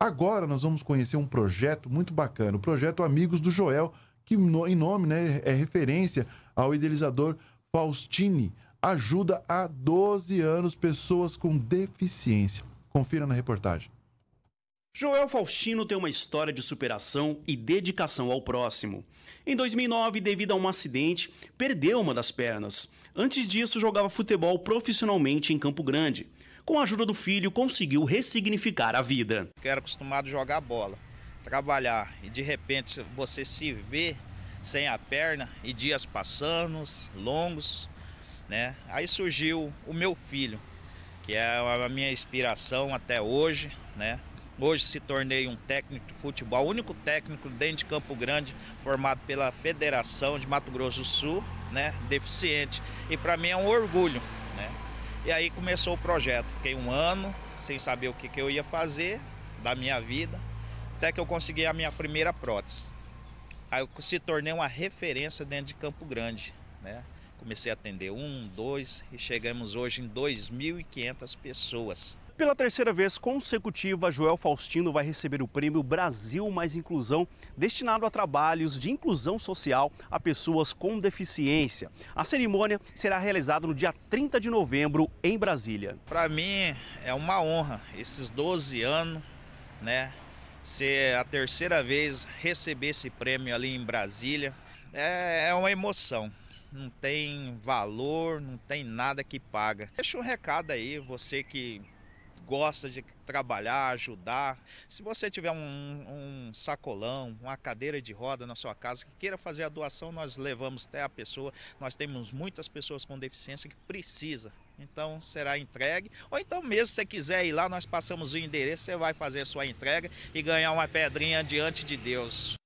Agora nós vamos conhecer um projeto muito bacana, o projeto Amigos do Joel, que em nome né, é referência ao idealizador Faustini. Ajuda há 12 anos pessoas com deficiência. Confira na reportagem. Joel Faustino tem uma história de superação e dedicação ao próximo. Em 2009, devido a um acidente, perdeu uma das pernas. Antes disso, jogava futebol profissionalmente em Campo Grande com a ajuda do filho, conseguiu ressignificar a vida. Eu era acostumado a jogar bola, trabalhar, e de repente você se vê sem a perna e dias passando, longos, né? Aí surgiu o meu filho, que é a minha inspiração até hoje, né? Hoje se tornei um técnico de futebol, único técnico dentro de Campo Grande, formado pela Federação de Mato Grosso do Sul, né, deficiente. E para mim é um orgulho e aí começou o projeto. Fiquei um ano sem saber o que, que eu ia fazer da minha vida, até que eu consegui a minha primeira prótese. Aí eu se tornei uma referência dentro de Campo Grande, né? Comecei a atender um, dois e chegamos hoje em 2.500 pessoas. Pela terceira vez consecutiva, Joel Faustino vai receber o prêmio Brasil Mais Inclusão, destinado a trabalhos de inclusão social a pessoas com deficiência. A cerimônia será realizada no dia 30 de novembro em Brasília. Para mim é uma honra esses 12 anos, né, ser a terceira vez receber esse prêmio ali em Brasília. É, é uma emoção não tem valor, não tem nada que paga. Deixa um recado aí, você que gosta de trabalhar, ajudar. Se você tiver um, um, sacolão, uma cadeira de roda na sua casa que queira fazer a doação, nós levamos até a pessoa. Nós temos muitas pessoas com deficiência que precisa. Então será entregue. Ou então mesmo se você quiser ir lá, nós passamos o endereço, você vai fazer a sua entrega e ganhar uma pedrinha diante de Deus.